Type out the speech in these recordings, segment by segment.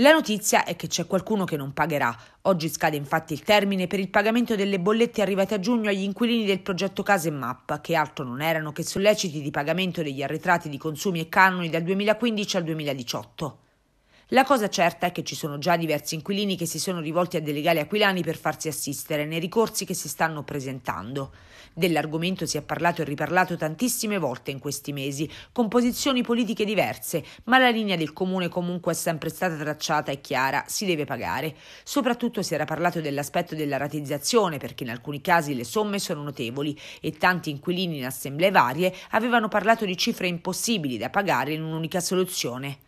La notizia è che c'è qualcuno che non pagherà. Oggi scade infatti il termine per il pagamento delle bollette arrivate a giugno agli inquilini del progetto Case Map, che altro non erano che solleciti di pagamento degli arretrati di consumi e canoni dal 2015 al 2018. La cosa certa è che ci sono già diversi inquilini che si sono rivolti a dei legali aquilani per farsi assistere nei ricorsi che si stanno presentando. Dell'argomento si è parlato e riparlato tantissime volte in questi mesi, con posizioni politiche diverse, ma la linea del comune comunque è sempre stata tracciata e chiara, si deve pagare. Soprattutto si era parlato dell'aspetto della ratizzazione, perché in alcuni casi le somme sono notevoli e tanti inquilini in assemblee varie avevano parlato di cifre impossibili da pagare in un'unica soluzione.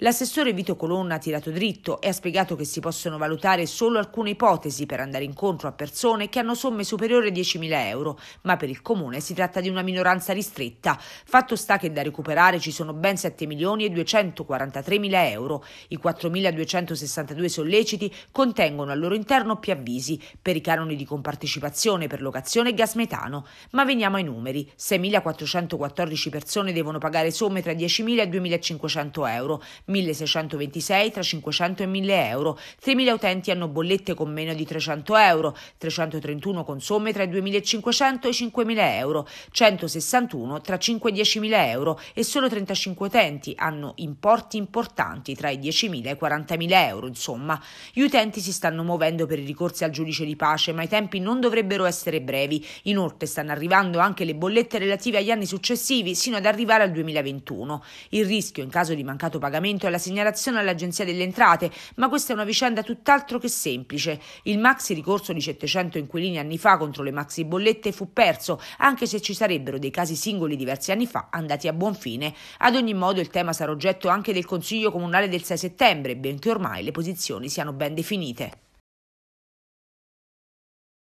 L'assessore Vito Colonna ha tirato dritto e ha spiegato che si possono valutare solo alcune ipotesi per andare incontro a persone che hanno somme superiori a 10.000 euro, ma per il comune si tratta di una minoranza ristretta. Fatto sta che da recuperare ci sono ben 7.243.000 euro. I 4.262 solleciti contengono al loro interno più avvisi per i canoni di compartecipazione per locazione e gas metano. Ma veniamo ai numeri. 6.414 persone devono pagare somme tra 10.000 e 2.500 euro 1626 tra 500 e 1000 euro, 3000 utenti hanno bollette con meno di 300 euro, 331 con somme tra i 2500 e i 5000 euro, 161 tra 5 e 10.000 euro e solo 35 utenti hanno importi importanti tra i 10.000 e i 40.000 euro, insomma. Gli utenti si stanno muovendo per i ricorsi al giudice di pace, ma i tempi non dovrebbero essere brevi. Inoltre stanno arrivando anche le bollette relative agli anni successivi, sino ad arrivare al 2021. Il rischio in caso di mancato pagamento provvedimento e la segnalazione all'Agenzia delle Entrate, ma questa è una vicenda tutt'altro che semplice. Il maxi ricorso di 700 inquilini anni fa contro le maxi bollette fu perso, anche se ci sarebbero dei casi singoli diversi anni fa andati a buon fine. Ad ogni modo il tema sarà oggetto anche del Consiglio Comunale del 6 settembre, benché ormai le posizioni siano ben definite.